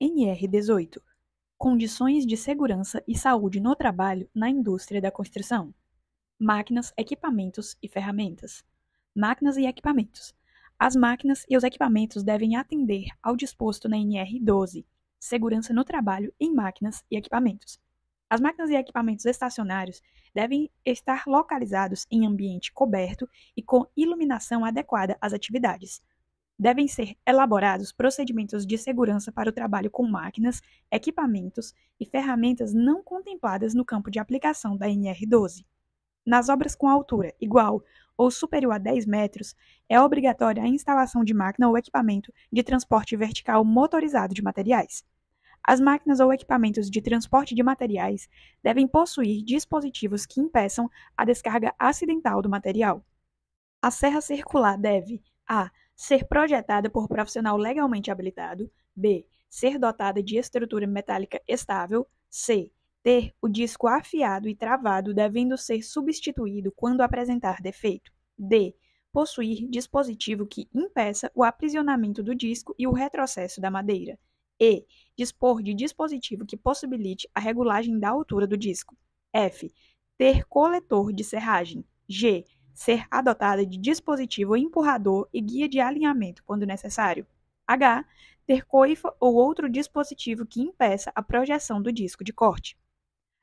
NR18 Condições de segurança e saúde no trabalho na indústria da construção. Máquinas, equipamentos e ferramentas. Máquinas e equipamentos. As máquinas e os equipamentos devem atender ao disposto na NR12, Segurança no trabalho em máquinas e equipamentos. As máquinas e equipamentos estacionários devem estar localizados em ambiente coberto e com iluminação adequada às atividades devem ser elaborados procedimentos de segurança para o trabalho com máquinas, equipamentos e ferramentas não contempladas no campo de aplicação da NR12. Nas obras com altura igual ou superior a 10 metros, é obrigatória a instalação de máquina ou equipamento de transporte vertical motorizado de materiais. As máquinas ou equipamentos de transporte de materiais devem possuir dispositivos que impeçam a descarga acidental do material. A serra circular deve a ser projetada por profissional legalmente habilitado, b. ser dotada de estrutura metálica estável, c. ter o disco afiado e travado devendo ser substituído quando apresentar defeito, d. possuir dispositivo que impeça o aprisionamento do disco e o retrocesso da madeira, e. dispor de dispositivo que possibilite a regulagem da altura do disco, f. ter coletor de serragem, g ser adotada de dispositivo empurrador e guia de alinhamento quando necessário. H. Ter coifa ou outro dispositivo que impeça a projeção do disco de corte.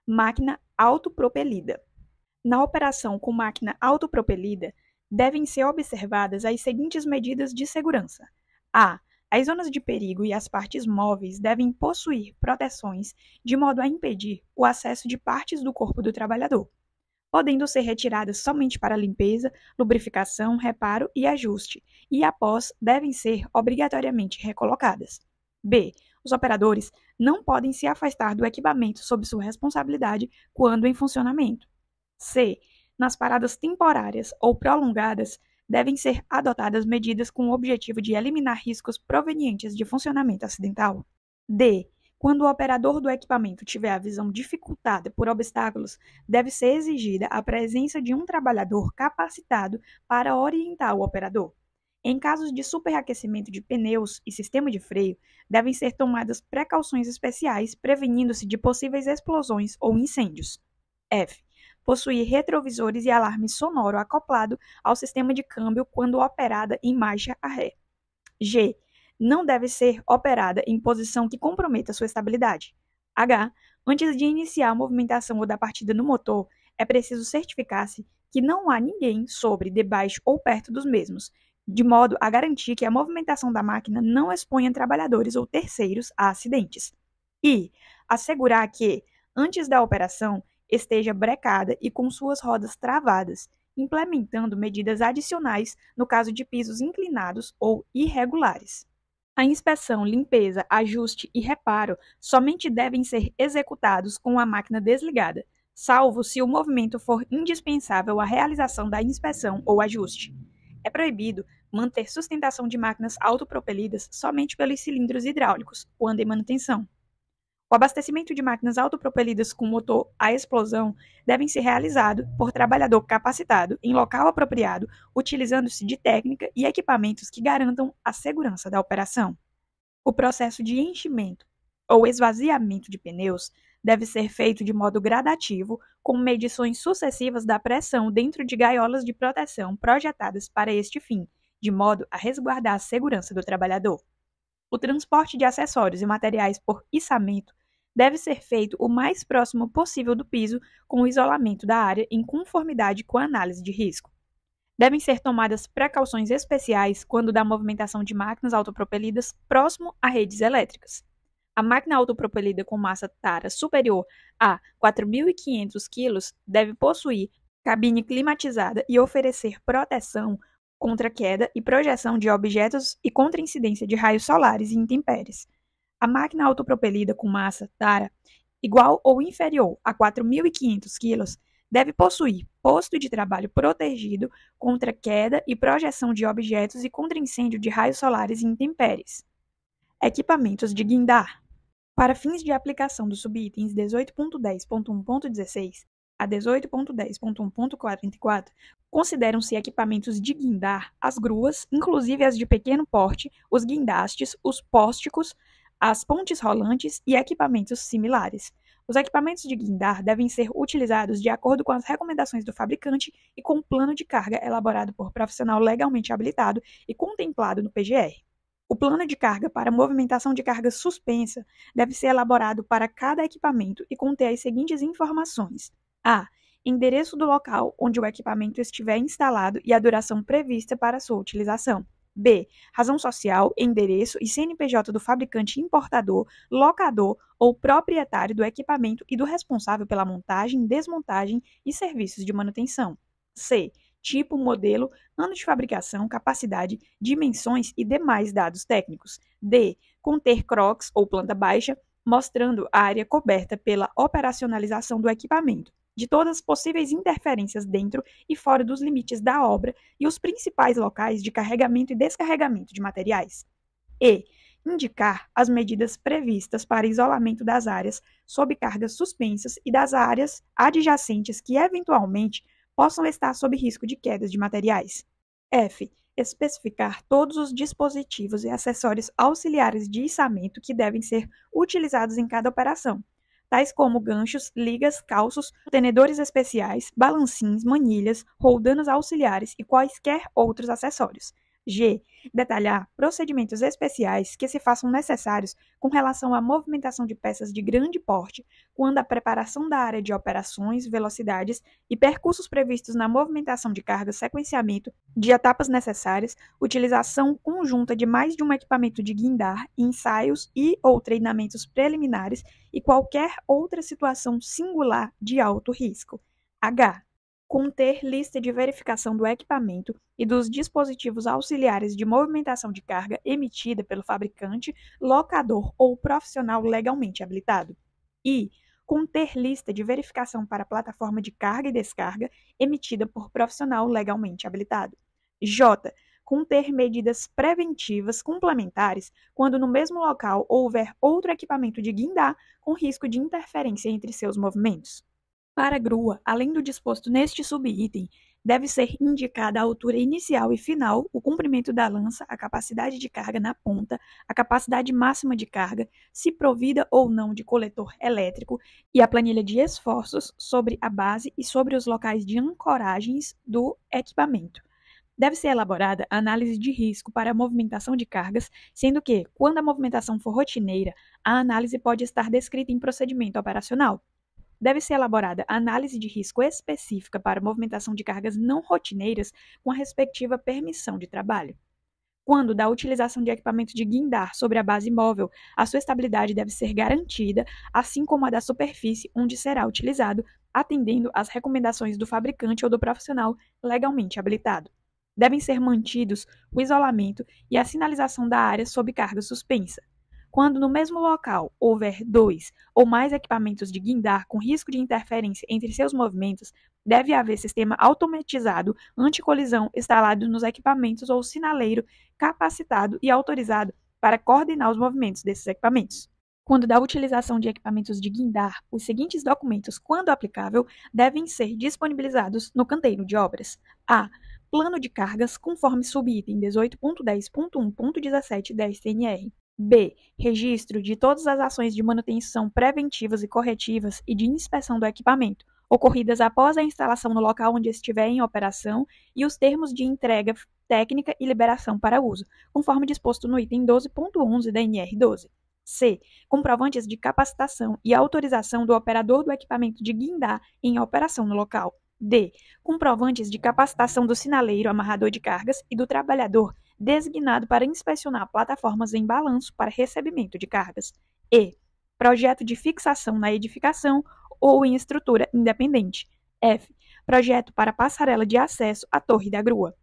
Máquina autopropelida. Na operação com máquina autopropelida, devem ser observadas as seguintes medidas de segurança: a. As zonas de perigo e as partes móveis devem possuir proteções de modo a impedir o acesso de partes do corpo do trabalhador podendo ser retiradas somente para limpeza, lubrificação, reparo e ajuste, e após devem ser obrigatoriamente recolocadas. B. Os operadores não podem se afastar do equipamento sob sua responsabilidade quando em funcionamento. C. Nas paradas temporárias ou prolongadas, devem ser adotadas medidas com o objetivo de eliminar riscos provenientes de funcionamento acidental. D. Quando o operador do equipamento tiver a visão dificultada por obstáculos, deve ser exigida a presença de um trabalhador capacitado para orientar o operador. Em casos de superaquecimento de pneus e sistema de freio, devem ser tomadas precauções especiais prevenindo-se de possíveis explosões ou incêndios. F. Possuir retrovisores e alarme sonoro acoplado ao sistema de câmbio quando operada em marcha a ré. G não deve ser operada em posição que comprometa sua estabilidade. H. Antes de iniciar a movimentação ou da partida no motor, é preciso certificar-se que não há ninguém sobre, debaixo ou perto dos mesmos, de modo a garantir que a movimentação da máquina não exponha trabalhadores ou terceiros a acidentes. I. assegurar que, antes da operação, esteja brecada e com suas rodas travadas, implementando medidas adicionais no caso de pisos inclinados ou irregulares. A inspeção, limpeza, ajuste e reparo somente devem ser executados com a máquina desligada, salvo se o movimento for indispensável à realização da inspeção ou ajuste. É proibido manter sustentação de máquinas autopropelidas somente pelos cilindros hidráulicos quando em manutenção. O abastecimento de máquinas autopropelidas com motor a explosão devem ser realizado por trabalhador capacitado em local apropriado, utilizando-se de técnica e equipamentos que garantam a segurança da operação. O processo de enchimento ou esvaziamento de pneus deve ser feito de modo gradativo, com medições sucessivas da pressão dentro de gaiolas de proteção projetadas para este fim, de modo a resguardar a segurança do trabalhador. O transporte de acessórios e materiais por içamento deve ser feito o mais próximo possível do piso com o isolamento da área em conformidade com a análise de risco. Devem ser tomadas precauções especiais quando da movimentação de máquinas autopropelidas próximo a redes elétricas. A máquina autopropelida com massa tara superior a 4.500 kg deve possuir cabine climatizada e oferecer proteção contra queda e projeção de objetos e contra incidência de raios solares e intempéries. A máquina autopropelida com massa tara igual ou inferior a 4.500 kg deve possuir posto de trabalho protegido contra queda e projeção de objetos e contra incêndio de raios solares e intempéries. Equipamentos de guindar. Para fins de aplicação dos subitens 18.10.1.16 a 18.10.1.44, consideram-se equipamentos de guindar as gruas, inclusive as de pequeno porte, os guindastes, os pósticos, as pontes rolantes e equipamentos similares. Os equipamentos de guindar devem ser utilizados de acordo com as recomendações do fabricante e com o plano de carga elaborado por profissional legalmente habilitado e contemplado no PGR. O plano de carga para movimentação de carga suspensa deve ser elaborado para cada equipamento e conter as seguintes informações: a. Endereço do local onde o equipamento estiver instalado e a duração prevista para sua utilização. B. Razão social, endereço e CNPJ do fabricante importador, locador ou proprietário do equipamento e do responsável pela montagem, desmontagem e serviços de manutenção. C. Tipo, modelo, ano de fabricação, capacidade, dimensões e demais dados técnicos. D. Conter crocs ou planta baixa, mostrando a área coberta pela operacionalização do equipamento de todas as possíveis interferências dentro e fora dos limites da obra e os principais locais de carregamento e descarregamento de materiais. E indicar as medidas previstas para isolamento das áreas sob cargas suspensas e das áreas adjacentes que eventualmente possam estar sob risco de quedas de materiais. F. Especificar todos os dispositivos e acessórios auxiliares de içamento que devem ser utilizados em cada operação, tais como ganchos, ligas, calços, tenedores especiais, balancins, manilhas, roldanas auxiliares e quaisquer outros acessórios. G. Detalhar procedimentos especiais que se façam necessários com relação à movimentação de peças de grande porte, quando a preparação da área de operações, velocidades e percursos previstos na movimentação de cargas, sequenciamento de etapas necessárias, utilização conjunta de mais de um equipamento de guindar, ensaios e ou treinamentos preliminares e qualquer outra situação singular de alto risco. H conter lista de verificação do equipamento e dos dispositivos auxiliares de movimentação de carga emitida pelo fabricante, locador ou profissional legalmente habilitado. E conter lista de verificação para plataforma de carga e descarga emitida por profissional legalmente habilitado. J. Conter medidas preventivas complementares quando no mesmo local houver outro equipamento de guindar com risco de interferência entre seus movimentos. Para grua, além do disposto neste subitem, deve ser indicada a altura inicial e final, o comprimento da lança, a capacidade de carga na ponta, a capacidade máxima de carga, se provida ou não de coletor elétrico e a planilha de esforços sobre a base e sobre os locais de ancoragens do equipamento. Deve ser elaborada a análise de risco para a movimentação de cargas, sendo que, quando a movimentação for rotineira, a análise pode estar descrita em procedimento operacional, deve ser elaborada análise de risco específica para movimentação de cargas não rotineiras com a respectiva permissão de trabalho. Quando da utilização de equipamento de guindar sobre a base móvel, a sua estabilidade deve ser garantida, assim como a da superfície onde será utilizado, atendendo às recomendações do fabricante ou do profissional legalmente habilitado. Devem ser mantidos o isolamento e a sinalização da área sob carga suspensa. Quando no mesmo local houver dois ou mais equipamentos de guindar com risco de interferência entre seus movimentos, deve haver sistema automatizado anticolisão instalado nos equipamentos ou sinaleiro capacitado e autorizado para coordenar os movimentos desses equipamentos. Quando da utilização de equipamentos de guindar, os seguintes documentos, quando aplicável, devem ser disponibilizados no canteiro de obras: a. Plano de cargas conforme subitem 18.10.1.17 da STNR. B. Registro de todas as ações de manutenção preventivas e corretivas e de inspeção do equipamento, ocorridas após a instalação no local onde estiver em operação e os termos de entrega técnica e liberação para uso, conforme disposto no item 12.11 da NR12. C. Comprovantes de capacitação e autorização do operador do equipamento de guindar em operação no local. D. Comprovantes de capacitação do sinaleiro amarrador de cargas e do trabalhador designado para inspecionar plataformas em balanço para recebimento de cargas. E. Projeto de fixação na edificação ou em estrutura independente. F. Projeto para passarela de acesso à torre da grua.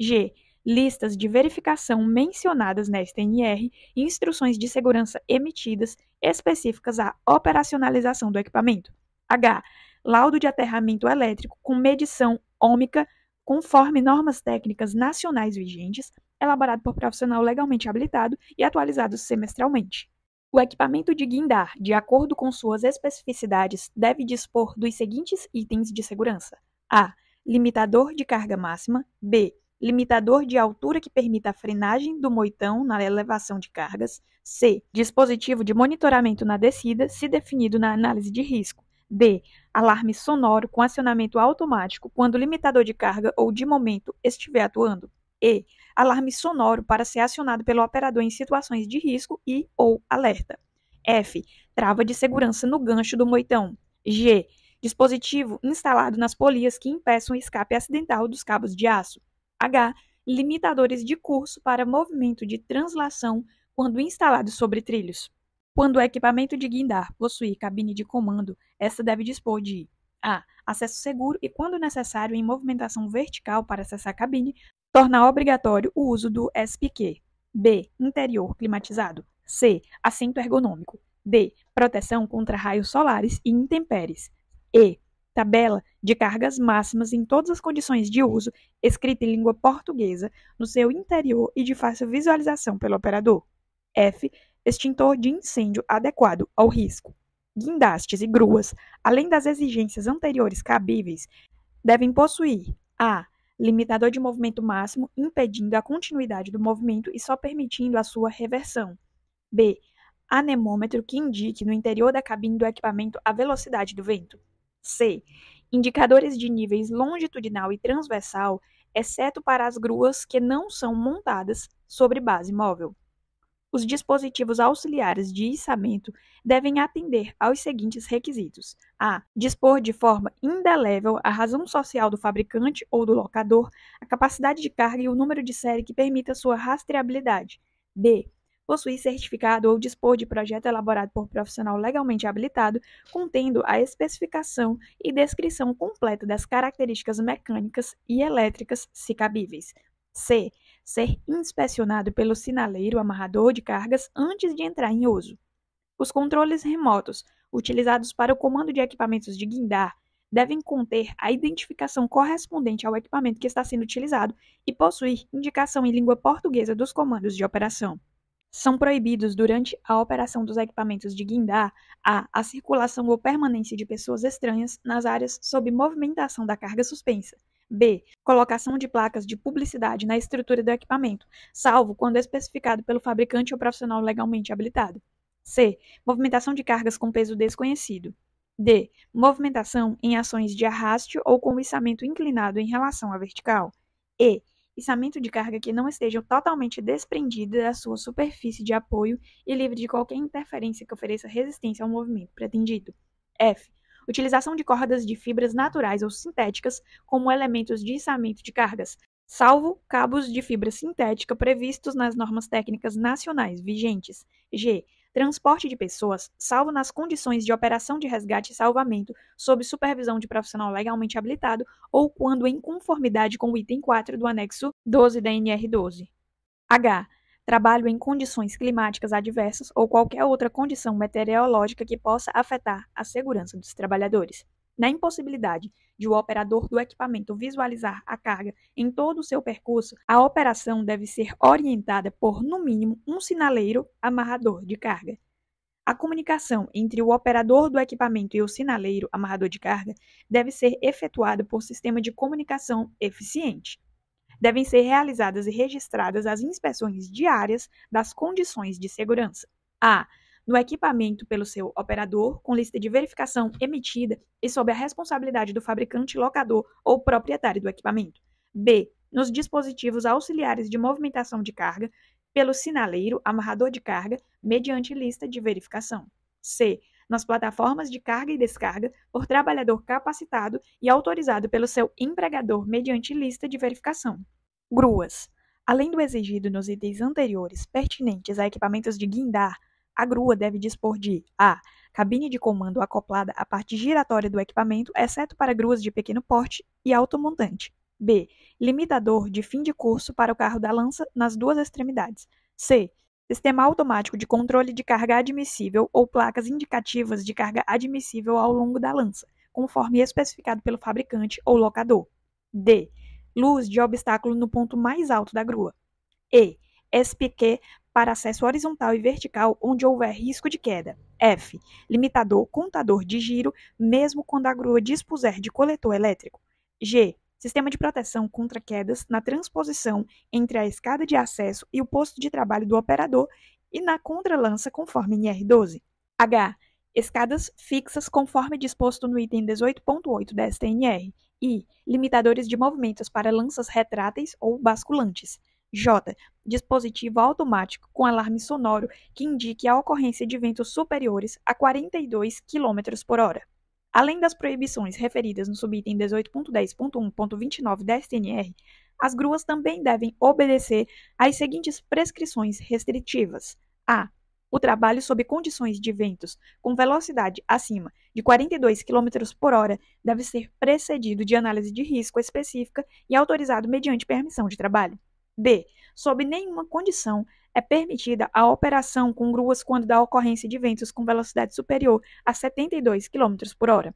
G. Listas de verificação mencionadas nesta NR e instruções de segurança emitidas específicas à operacionalização do equipamento. H. Laudo de aterramento elétrico com medição ômica conforme normas técnicas nacionais vigentes elaborado por profissional legalmente habilitado e atualizado semestralmente. O equipamento de guindar, de acordo com suas especificidades, deve dispor dos seguintes itens de segurança: a. limitador de carga máxima, b. limitador de altura que permita a frenagem do moitão na elevação de cargas, c. dispositivo de monitoramento na descida, se definido na análise de risco, d. alarme sonoro com acionamento automático quando o limitador de carga ou de momento estiver atuando. E. Alarme sonoro para ser acionado pelo operador em situações de risco e ou alerta. F. Trava de segurança no gancho do moitão. G. Dispositivo instalado nas polias que impeçam o escape acidental dos cabos de aço. H. Limitadores de curso para movimento de translação quando instalados sobre trilhos. Quando o equipamento de guindar possuir cabine de comando, esta deve dispor de a. Acesso seguro e, quando necessário, em movimentação vertical para acessar a cabine, Tornar obrigatório o uso do SPQ. B. Interior climatizado. C. Assento ergonômico. D. Proteção contra raios solares e intempéries. E. Tabela de cargas máximas em todas as condições de uso, escrita em língua portuguesa, no seu interior e de fácil visualização pelo operador. F. Extintor de incêndio adequado ao risco. Guindastes e gruas, além das exigências anteriores cabíveis, devem possuir a limitador de movimento máximo, impedindo a continuidade do movimento e só permitindo a sua reversão. B. Anemômetro que indique no interior da cabine do equipamento a velocidade do vento. C. Indicadores de níveis longitudinal e transversal, exceto para as gruas que não são montadas sobre base móvel. Os dispositivos auxiliares de içamento devem atender aos seguintes requisitos: a. dispor de forma indelével a razão social do fabricante ou do locador, a capacidade de carga e o número de série que permita sua rastreabilidade. b. possuir certificado ou dispor de projeto elaborado por profissional legalmente habilitado, contendo a especificação e descrição completa das características mecânicas e elétricas, se cabíveis. c ser inspecionado pelo sinaleiro amarrador de cargas antes de entrar em uso. Os controles remotos, utilizados para o comando de equipamentos de guindar, devem conter a identificação correspondente ao equipamento que está sendo utilizado e possuir indicação em língua portuguesa dos comandos de operação. São proibidos durante a operação dos equipamentos de guindar a, a circulação ou permanência de pessoas estranhas nas áreas sob movimentação da carga suspensa, B. Colocação de placas de publicidade na estrutura do equipamento, salvo quando é especificado pelo fabricante ou profissional legalmente habilitado. C. Movimentação de cargas com peso desconhecido. D. Movimentação em ações de arraste ou com içamento inclinado em relação à vertical. E. Içamento de carga que não esteja totalmente desprendida da sua superfície de apoio e livre de qualquer interferência que ofereça resistência ao movimento pretendido. F utilização de cordas de fibras naturais ou sintéticas como elementos de içamento de cargas, salvo cabos de fibra sintética previstos nas normas técnicas nacionais vigentes. G. Transporte de pessoas, salvo nas condições de operação de resgate e salvamento sob supervisão de profissional legalmente habilitado ou quando em conformidade com o item 4 do anexo 12 da NR 12. H trabalho em condições climáticas adversas ou qualquer outra condição meteorológica que possa afetar a segurança dos trabalhadores. Na impossibilidade de o operador do equipamento visualizar a carga em todo o seu percurso, a operação deve ser orientada por, no mínimo, um sinaleiro amarrador de carga. A comunicação entre o operador do equipamento e o sinaleiro amarrador de carga deve ser efetuada por sistema de comunicação eficiente devem ser realizadas e registradas as inspeções diárias das condições de segurança. A. No equipamento pelo seu operador, com lista de verificação emitida e sob a responsabilidade do fabricante, locador ou proprietário do equipamento. B. Nos dispositivos auxiliares de movimentação de carga, pelo sinaleiro, amarrador de carga, mediante lista de verificação. C nas plataformas de carga e descarga por trabalhador capacitado e autorizado pelo seu empregador mediante lista de verificação. Gruas. Além do exigido nos itens anteriores pertinentes a equipamentos de guindar, a grua deve dispor de a cabine de comando acoplada à parte giratória do equipamento, exceto para gruas de pequeno porte e alto montante. B. Limitador de fim de curso para o carro da lança nas duas extremidades. C sistema automático de controle de carga admissível ou placas indicativas de carga admissível ao longo da lança, conforme especificado pelo fabricante ou locador. D. Luz de obstáculo no ponto mais alto da grua. E. SPQ para acesso horizontal e vertical onde houver risco de queda. F. Limitador contador de giro, mesmo quando a grua dispuser de coletor elétrico. G sistema de proteção contra quedas na transposição entre a escada de acesso e o posto de trabalho do operador e na contralança conforme em R12. H. Escadas fixas conforme disposto no item 18.8 da STNR. I. Limitadores de movimentos para lanças retráteis ou basculantes. J. Dispositivo automático com alarme sonoro que indique a ocorrência de ventos superiores a 42 km por hora. Além das proibições referidas no subitem 18.10.1.29 da STNR, as gruas também devem obedecer às seguintes prescrições restritivas: a. O trabalho sob condições de ventos com velocidade acima de 42 km por hora deve ser precedido de análise de risco específica e autorizado mediante permissão de trabalho. B. Sob nenhuma condição é permitida a operação com gruas quando da ocorrência de ventos com velocidade superior a 72 km por hora.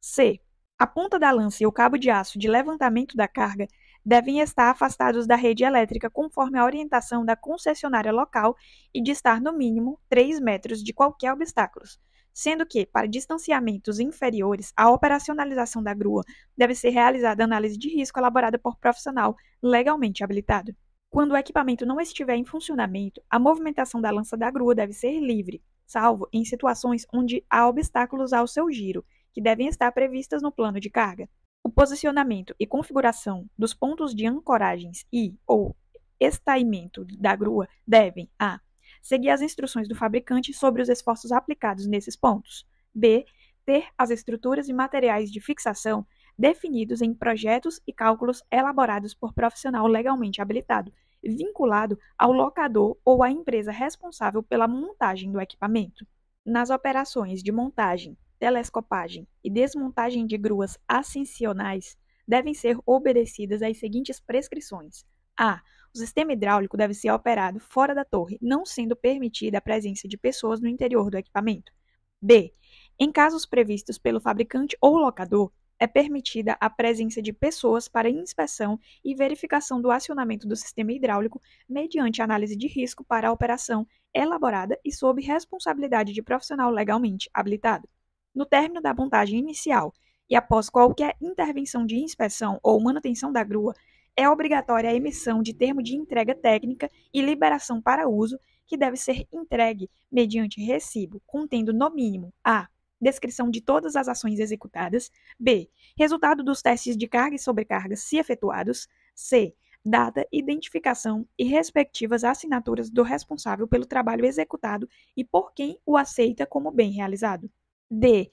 C. A ponta da lança e o cabo de aço de levantamento da carga devem estar afastados da rede elétrica conforme a orientação da concessionária local e de estar no mínimo 3 metros de qualquer obstáculo, sendo que, para distanciamentos inferiores, a operacionalização da grua deve ser realizada análise de risco elaborada por profissional legalmente habilitado. Quando o equipamento não estiver em funcionamento, a movimentação da lança da grua deve ser livre, salvo em situações onde há obstáculos ao seu giro, que devem estar previstas no plano de carga. O posicionamento e configuração dos pontos de ancoragens e ou estaimento da grua devem a seguir as instruções do fabricante sobre os esforços aplicados nesses pontos. B. Ter as estruturas e materiais de fixação definidos em projetos e cálculos elaborados por profissional legalmente habilitado, vinculado ao locador ou à empresa responsável pela montagem do equipamento. Nas operações de montagem, telescopagem e desmontagem de gruas ascensionais, devem ser obedecidas as seguintes prescrições: a. O sistema hidráulico deve ser operado fora da torre, não sendo permitida a presença de pessoas no interior do equipamento. B. Em casos previstos pelo fabricante ou locador, é permitida a presença de pessoas para inspeção e verificação do acionamento do sistema hidráulico mediante análise de risco para a operação elaborada e sob responsabilidade de profissional legalmente habilitado. No término da montagem inicial e após qualquer intervenção de inspeção ou manutenção da grua, é obrigatória a emissão de termo de entrega técnica e liberação para uso, que deve ser entregue mediante recibo, contendo no mínimo a descrição de todas as ações executadas. B. Resultado dos testes de carga e sobrecarga se efetuados. C. Data, identificação e respectivas assinaturas do responsável pelo trabalho executado e por quem o aceita como bem realizado. D.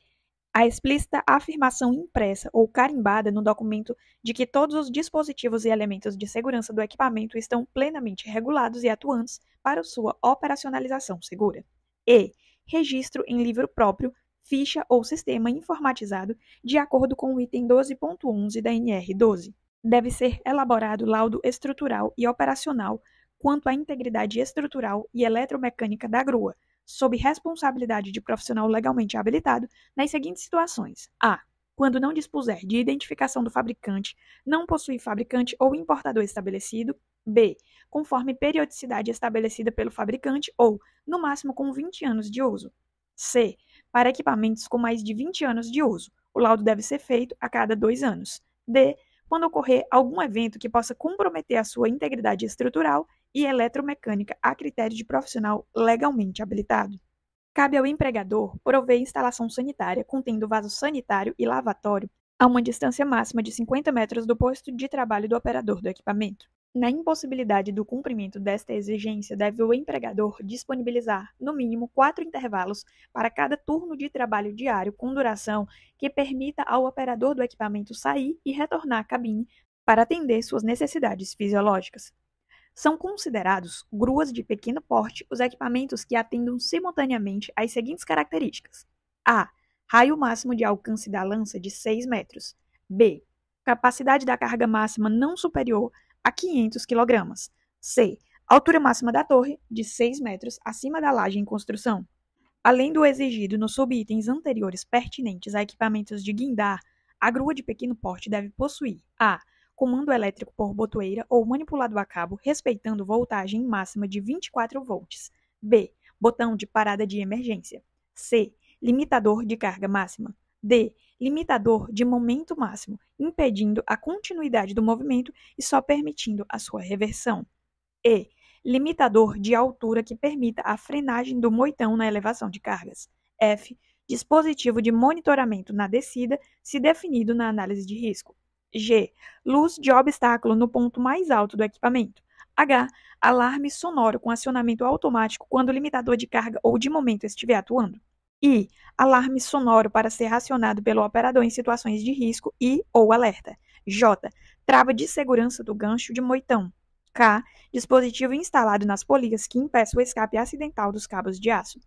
A explícita afirmação impressa ou carimbada no documento de que todos os dispositivos e elementos de segurança do equipamento estão plenamente regulados e atuantes para sua operacionalização segura. E. Registro em livro próprio ficha ou sistema informatizado de acordo com o item 12.11 da NR12. Deve ser elaborado laudo estrutural e operacional quanto à integridade estrutural e eletromecânica da grua, sob responsabilidade de profissional legalmente habilitado, nas seguintes situações: a quando não dispuser de identificação do fabricante, não possui fabricante ou importador estabelecido. B. Conforme periodicidade estabelecida pelo fabricante ou, no máximo, com 20 anos de uso. C para equipamentos com mais de 20 anos de uso. O laudo deve ser feito a cada dois anos. D. Quando ocorrer algum evento que possa comprometer a sua integridade estrutural e eletromecânica a critério de profissional legalmente habilitado. Cabe ao empregador prover instalação sanitária contendo vaso sanitário e lavatório a uma distância máxima de 50 metros do posto de trabalho do operador do equipamento. Na impossibilidade do cumprimento desta exigência, deve o empregador disponibilizar, no mínimo, quatro intervalos para cada turno de trabalho diário com duração que permita ao operador do equipamento sair e retornar à cabine para atender suas necessidades fisiológicas. São considerados gruas de pequeno porte os equipamentos que atendam simultaneamente às seguintes características: a. Raio máximo de alcance da lança de 6 metros. b. Capacidade da carga máxima não superior a 500 kg. C. Altura máxima da torre, de 6 metros acima da laje em construção. Além do exigido nos subitens anteriores pertinentes a equipamentos de guindar, a grua de pequeno porte deve possuir a. comando elétrico por botoeira ou manipulado a cabo, respeitando voltagem máxima de 24 volts. B. Botão de parada de emergência. C. Limitador de carga máxima. D limitador de momento máximo, impedindo a continuidade do movimento e só permitindo a sua reversão. E. Limitador de altura que permita a frenagem do moitão na elevação de cargas. F. Dispositivo de monitoramento na descida, se definido na análise de risco. G. Luz de obstáculo no ponto mais alto do equipamento. H. Alarme sonoro com acionamento automático quando o limitador de carga ou de momento estiver atuando. I, alarme sonoro para ser acionado pelo operador em situações de risco e ou alerta. J. Trava de segurança do gancho de moitão. K. Dispositivo instalado nas polias que impeça o escape acidental dos cabos de aço.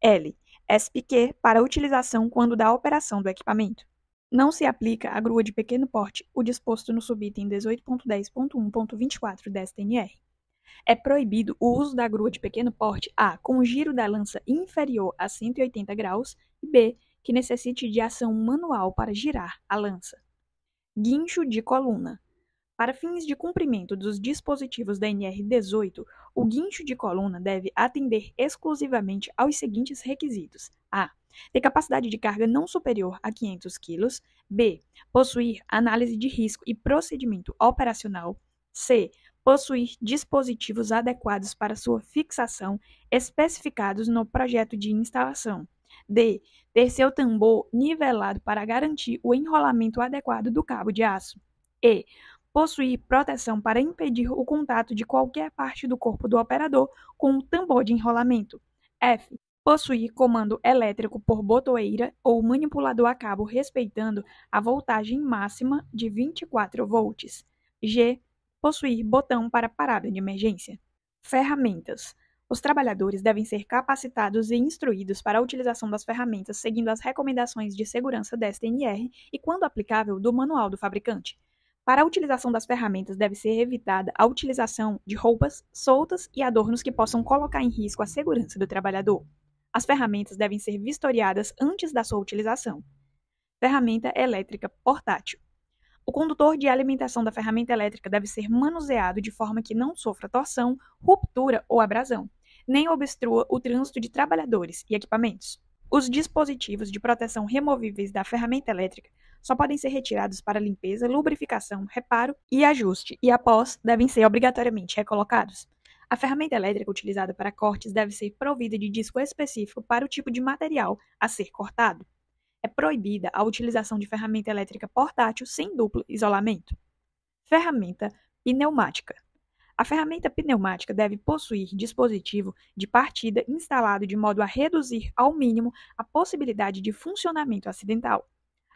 L. SPQ para utilização quando da operação do equipamento. Não se aplica à grua de pequeno porte o disposto no subitem 18.10.1.24 da STNR. É proibido o uso da grua de pequeno porte a. com giro da lança inferior a 180 graus e b. que necessite de ação manual para girar a lança. Guincho de coluna. Para fins de cumprimento dos dispositivos da NR18, o guincho de coluna deve atender exclusivamente aos seguintes requisitos: a. ter capacidade de carga não superior a 500 kg, b. possuir análise de risco e procedimento operacional, c possuir dispositivos adequados para sua fixação, especificados no projeto de instalação. D. Ter seu tambor nivelado para garantir o enrolamento adequado do cabo de aço. E. Possuir proteção para impedir o contato de qualquer parte do corpo do operador com o tambor de enrolamento. F. Possuir comando elétrico por botoeira ou manipulador a cabo respeitando a voltagem máxima de 24 volts. G possuir botão para parada de emergência. Ferramentas. Os trabalhadores devem ser capacitados e instruídos para a utilização das ferramentas seguindo as recomendações de segurança desta NR e, quando aplicável, do manual do fabricante. Para a utilização das ferramentas, deve ser evitada a utilização de roupas soltas e adornos que possam colocar em risco a segurança do trabalhador. As ferramentas devem ser vistoriadas antes da sua utilização. Ferramenta elétrica portátil. O condutor de alimentação da ferramenta elétrica deve ser manuseado de forma que não sofra torção, ruptura ou abrasão, nem obstrua o trânsito de trabalhadores e equipamentos. Os dispositivos de proteção removíveis da ferramenta elétrica só podem ser retirados para limpeza, lubrificação, reparo e ajuste, e após devem ser obrigatoriamente recolocados. A ferramenta elétrica utilizada para cortes deve ser provida de disco específico para o tipo de material a ser cortado é proibida a utilização de ferramenta elétrica portátil sem duplo isolamento. Ferramenta pneumática. A ferramenta pneumática deve possuir dispositivo de partida instalado de modo a reduzir ao mínimo a possibilidade de funcionamento acidental.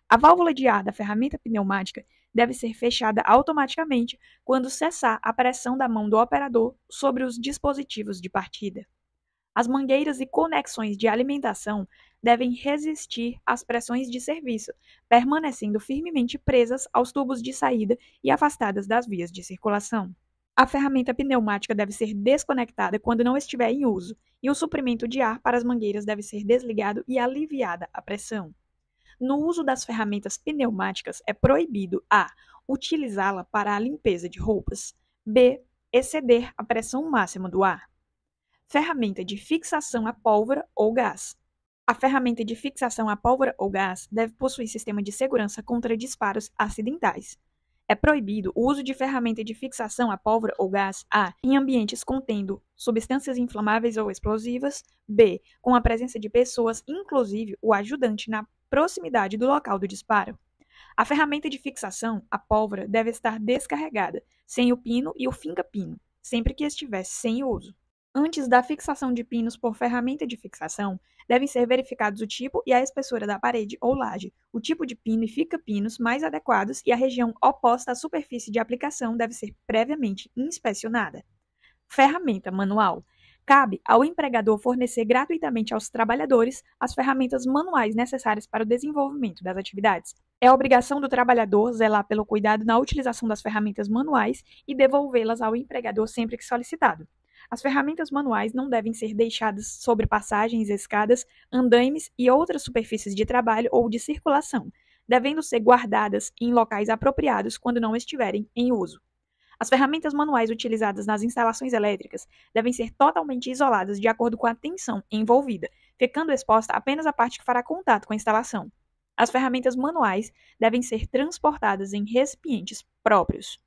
A válvula de ar da ferramenta pneumática deve ser fechada automaticamente quando cessar a pressão da mão do operador sobre os dispositivos de partida. As mangueiras e conexões de alimentação devem resistir às pressões de serviço, permanecendo firmemente presas aos tubos de saída e afastadas das vias de circulação. A ferramenta pneumática deve ser desconectada quando não estiver em uso, e o suprimento de ar para as mangueiras deve ser desligado e aliviada a pressão. No uso das ferramentas pneumáticas, é proibido a utilizá-la para a limpeza de roupas, b exceder a pressão máxima do ar, ferramenta de fixação a pólvora ou gás. A ferramenta de fixação a pólvora ou gás deve possuir sistema de segurança contra disparos acidentais. É proibido o uso de ferramenta de fixação a pólvora ou gás a. em ambientes contendo substâncias inflamáveis ou explosivas, b. com a presença de pessoas, inclusive o ajudante, na proximidade do local do disparo. A ferramenta de fixação, a pólvora, deve estar descarregada, sem o pino e o finca-pino, sempre que estiver sem uso. Antes da fixação de pinos por ferramenta de fixação, devem ser verificados o tipo e a espessura da parede ou laje, o tipo de pino e fica-pinos mais adequados e a região oposta à superfície de aplicação deve ser previamente inspecionada. Ferramenta manual. Cabe ao empregador fornecer gratuitamente aos trabalhadores as ferramentas manuais necessárias para o desenvolvimento das atividades. É obrigação do trabalhador zelar pelo cuidado na utilização das ferramentas manuais e devolvê-las ao empregador sempre que solicitado. As ferramentas manuais não devem ser deixadas sobre passagens, escadas, andaimes e outras superfícies de trabalho ou de circulação, devendo ser guardadas em locais apropriados quando não estiverem em uso. As ferramentas manuais utilizadas nas instalações elétricas devem ser totalmente isoladas de acordo com a tensão envolvida, ficando exposta apenas a parte que fará contato com a instalação. As ferramentas manuais devem ser transportadas em recipientes próprios.